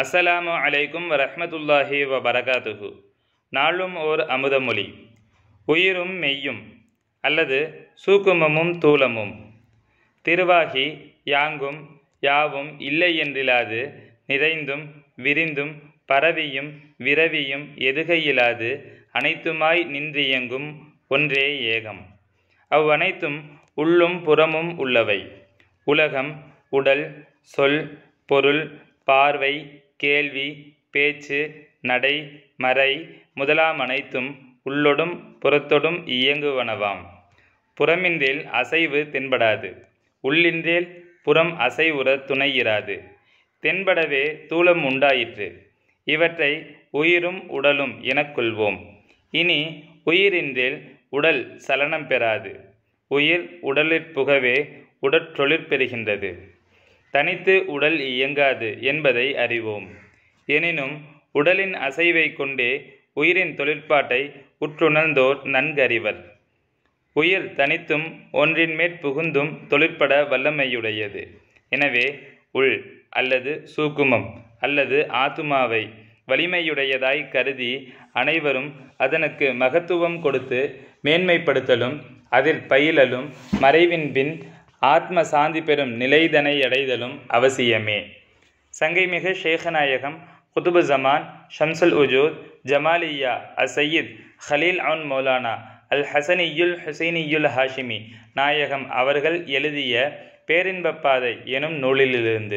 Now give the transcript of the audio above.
அஸ்ஸலாமு அலைக்கும் வரஹமத்துல்லாஹி வபரகாத்துஹு நாளும் ஓர் அமுதமொழி உயிரும் மெய்யும் அல்லது சூக்குமமும் தூலமும் திருவாகி யாங்கும் யாவும் இல்லை என்றிலாது நிறைந்தும் விரிந்தும் பரவியும் விரவியும் எதுகையிலாது அனைத்துமாய் நின்றியங்கும் ஒன்றே ஏகம் அவ்வனைத்தும் உள்ளும் புறமும் உள்ளவை உலகம் உடல் சொல் பொருள் பார்வை கேள்வி பேச்சு நடை மறை முதலாமனைத்தும் உள்ளொடும் புறத்தொடும் இயங்குவனவாம் புறமின்றில் அசைவு தென்படாது உள்ளின்றில் புறம் அசைவுற துணையிராது தென்படவே தூளம் உண்டாயிற்று இவற்றை உயிரும் உடலும் எனக் கொள்வோம் இனி உயிரின்றேல் உடல் சலனம் பெறாது உயிர் உடலிற்புகவே உடற்றொழிற்பெறுகின்றது தனித்து உடல் இயங்காது என்பதை அறிவோம் எனினும் உடலின் அசைவை கொண்டே உயிரின் தொழிற்பாட்டை உற்றுணர்ந்தோர் நன்கறிவர் உயிர் தனித்தும் ஒன்றின் மேற் புகுந்தும் தொழிற்பட வல்லமையுடையது எனவே உள் அல்லது சூக்குமம் அல்லது ஆத்துமாவை வலிமையுடையதாய் கருதி அனைவரும் அதனுக்கு மகத்துவம் கொடுத்து மேன்மைப்படுத்தலும் அதில் பயிலலும் மறைவின் பின் ஆத்ம சாந்தி பெறும் நிலைதனை அடைதலும் அவசியமே சங்கைமிகு ஷேகநாயகம் குதுபு ஜமான் ஷம்சுல் உஜூத் ஜமாலியா சையீத் ஹலீல் அவுன் மௌலானா அல் ஹசனியுல் ஹுசைனியுல் ஹாஷிமி நாயகம் அவர்கள் எழுதிய பேரின்பப்பாதை எனும் நூலிலிருந்து